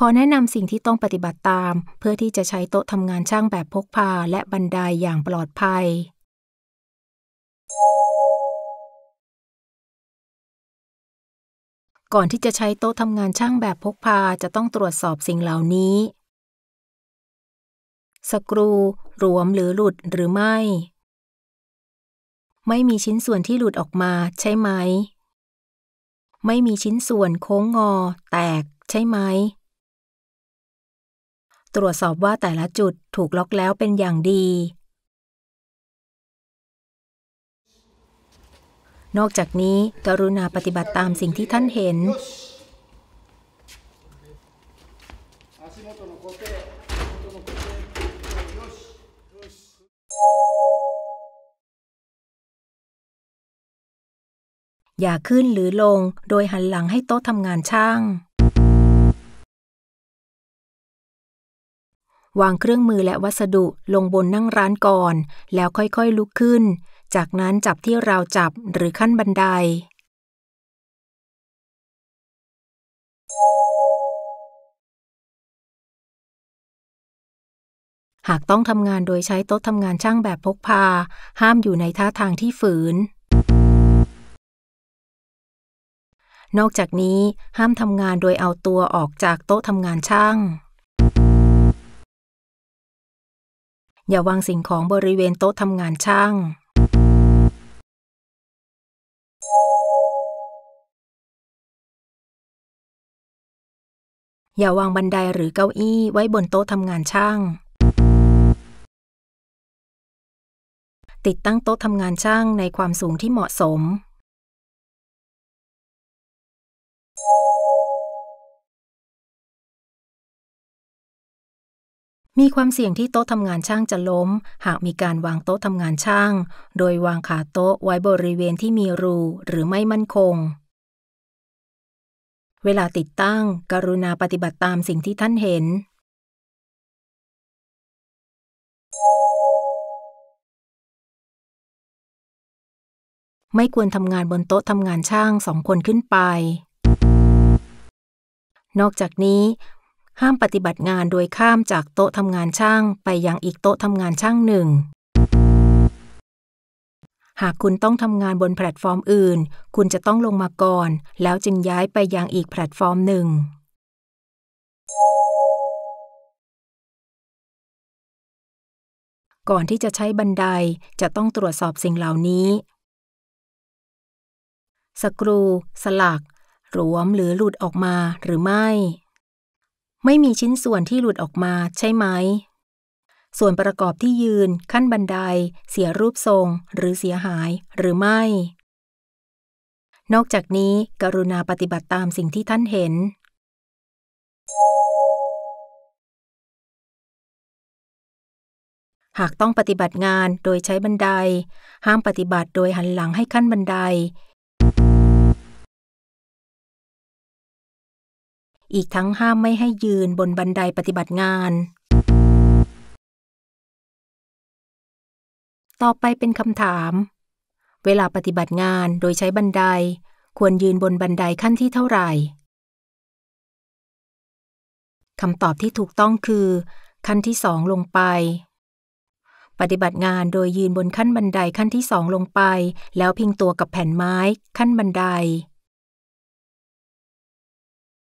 ขอแนะนำสิ่งที่ต้องปฏิบัติตาม เพื่อที่จะใช้โต๊ะทำงานช่างแบบพกพาและบันไดยอย่างปลอดภัย ก่อนที่จะใช้โต๊ะทำงานช่างแบบพกพาจะต้องตรวจสอบสิ่งเหล่านี้สกรูรวมหรือหลุดหรือไม่ ไม่มีชิ้นส่วนที่หลุดออกมา ใช่ไหมไม่มีชิ้นส่วนโค้งงอ แตก ใช่ไหมตรวจสอบว่าแต่ละจุดถูกล็อกแล้วเป็นอย่างดี นอกจากนี้กรุณาปฏิบัติตามสิ่งที่ท่านเห็น อย่าขึ้นหรือลงโดยหันหลังให้โต๊ะทำงานช่างวางเครื่องมือและวัสดุลงบนนั่งร้านก่อน แล้วค่อยๆลุกขึ้น จากนั้นจับที่ราวจับหรือขั้นบันได หากต้องทำงานโดยใช้โต๊ะทำงานช่างแบบพกพา ห้ามอยู่ในท่าทางที่ฝืน นอกจากนี้ห้ามทำงานโดยเอาตัวออกจากโต๊ะทำงานช่างอย่าวางสิ่งของบริเวณโต๊ะทำงานช่าง อย่าวางบันไดหรือเก้าอี้ไว้บนโต๊ะทำงานช่าง ติดตั้งโต๊ะทำงานช่างในความสูงที่เหมาะสมมีความเสี่ยงที่โต๊ะทำงานช่างจะล้ม หากมีการวางโต๊ะทำงานช่าง โดยวางขาโต๊ะไว้บริเวณที่มีรูหรือไม่มั่นคง เวลาติดตั้งกรุณาปฏิบัติตามสิ่งที่ท่านเห็น ไม่ควรทำงานบนโต๊ะทำงานช่างสองคนขึ้นไป นอกจากนี้ห้ามปฏิบัติงานโดยข้ามจากโต๊ะทำงานช่างไปยังอีกโต๊ะทำงานช่างหนึ่ง หากคุณต้องทำงานบนแพลตฟอร์มอื่น คุณจะต้องลงมาก่อน แล้วจึงย้ายไปยังอีกแพลตฟอร์มหนึ่ง ก่อนที่จะใช้บันไดจะต้องตรวจสอบสิ่งเหล่านี้ สกรู สลักหลวมหรือหลุดออกมาหรือไม่ไม่มีชิ้นส่วนที่หลุดออกมาใช่ไหม ส่วนประกอบที่ยืนขั้นบันได เสียรูปทรง หรือเสียหายหรือไม่ นอกจากนี้กรุณาปฏิบัติตามสิ่งที่ท่านเห็น หากต้องปฏิบัติงานโดยใช้บันได ห้ามปฏิบัติโดยหันหลังให้ขั้นบันไดอีกทั้งห้ามไม่ให้ยืนบนบันไดปฏิบัติงาน ต่อไปเป็นคำถาม เวลาปฏิบัติงานโดยใช้บันไดควรยืนบนบันไดขั้นที่เท่าไหร่คำตอบที่ถูกต้องคือ ขั้นที่สองลงไป ปฏิบัติงานโดยยืนบนขั้นบันไดขั้นที่สองลงไป แล้วพิงตัวกับแผ่นไม้ ขั้นบันได